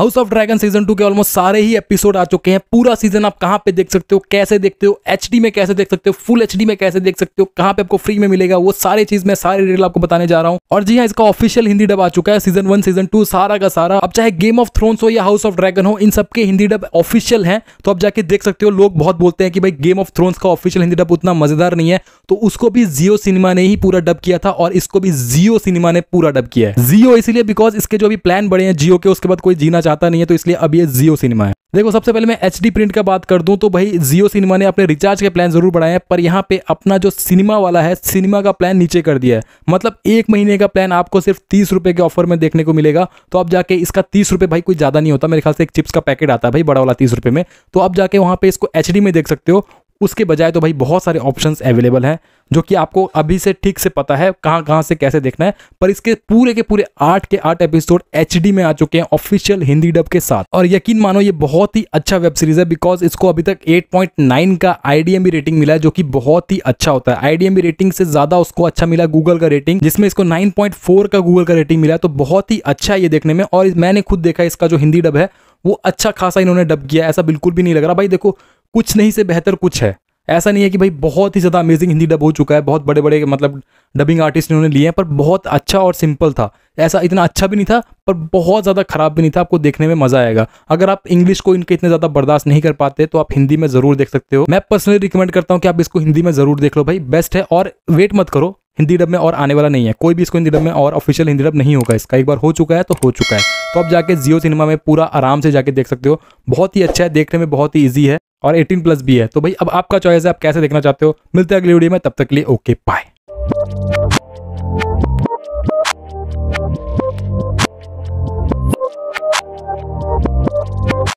house of dragon season two के almost सारे ही एपिसोड आ चुके हैं पूरा सीजन आप कहाँ पे देख सकते हो कैसे देखते हो एच में कैसे देख सकते हो फुल एच में कैसे देख सकते हो कहाँ पे आपको फ्री में मिलेगा वो सारी चीज मैं सारी डिटेल आपको बताने जा रहा हूँ और जी हाँ इसका ऑफिशियल हिंदी डब आ चुका है सीजन वन सीजन टू सारा का सारा अब चाहे गेम ऑफ थ्रोन्स हो या हाउस ऑफ ड्रैगन हो इन सबके हिंदी डब ऑफिशियल है तो आप जाके देख सकते हो लोग बहुत बोलते हैं कि भाई गेम ऑफ थ्रोन्स का ऑफिशियल हिंदी डब उतना मजेदार नहीं है तो उसको भी जियो सिनेमा ने ही पूरा डब किया था और इसको भी जियो सिनेमा ने पूरा डब किया है जियो इसलिए बिकॉज इसके जो अभी प्लान बड़े हैं जियो के उसके बाद कोई जीना चाहता नहीं है तो इसलिए अब ये जियो सिनेमा है देखो सबसे पहले मैं एच प्रिंट का बात कर दूं तो भाई जियो सिनेमा ने अपने रिचार्ज के प्लान जरूर बढ़ाए हैं पर यहाँ पे अपना जो सिनेमा वाला है सिनेमा का प्लान नीचे कर दिया है मतलब एक महीने का प्लान आपको सिर्फ तीस रुपए के ऑफर में देखने को मिलेगा तो अब जाके इसका तीस रुपए भाई कोई ज़्यादा नहीं होता मेरे ख्याल से एक चिप्स का पैकेट आता है भाई बड़ा वाला तीस रुपये में तो अब जाके वहाँ पे इसको एच में देख सकते हो उसके बजाय तो भाई बहुत सारे ऑप्शन अवेलेबल हैं जो कि आपको अभी से ठीक से पता है कहाँ कहाँ से कैसे देखना है पर इसके पूरे के पूरे आठ के आठ एपिसोड एच में आ चुके हैं ऑफिशियल हिंदी डब के साथ और यकीन मानो ये बहुत ही अच्छा वेब सीरीज है बिकॉज इसको अभी तक 8.9 का आई रेटिंग मिला है जो कि बहुत ही अच्छा होता है आई रेटिंग से ज्यादा उसको अच्छा मिला गूगल का रेटिंग जिसमें इसको नाइन का गूगल का रेटिंग मिला तो बहुत ही अच्छा ये देखने में और मैंने खुद देखा इसका जो हिंदी डब है वो अच्छा खासा इन्होंने डब किया ऐसा बिल्कुल भी नहीं लग रहा भाई देखो कुछ नहीं से बेहतर कुछ है ऐसा नहीं है कि भाई बहुत ही ज़्यादा अमेजिंग हिंदी डब हो चुका है बहुत बड़े बड़े मतलब डबिंग आर्टिस्ट इन्होंने लिए हैं पर बहुत अच्छा और सिंपल था ऐसा इतना अच्छा भी नहीं था पर बहुत ज़्यादा ख़राब भी नहीं था आपको देखने में मज़ा आएगा अगर आप इंग्लिश को इनके इतने ज़्यादा बर्दाश्त नहीं कर पाते तो आप हिंदी में ज़रूर देख सकते हो मैं पर्सनली रिकमेंड करता हूँ कि आप इसको हिंदी में ज़रूर देख लो भाई बेस्ट है और वेट मत करो हिंदी डब में और आने वाला नहीं है कोई भी इसको हिंदी डब में और ऑफिशियल हिंदी डब नहीं होगा इसका एक बार हो चुका है तो हो चुका है तो आप जाके जियो सिनेमा में पूरा आराम से जाके देख सकते हो बहुत ही अच्छा है देखने में बहुत ही ईजी है और एटीन प्लस भी है तो भाई अब आपका चॉइस है आप कैसे देखना चाहते हो मिलते हैं अगली वीडियो में तब तक लिए ओके बाय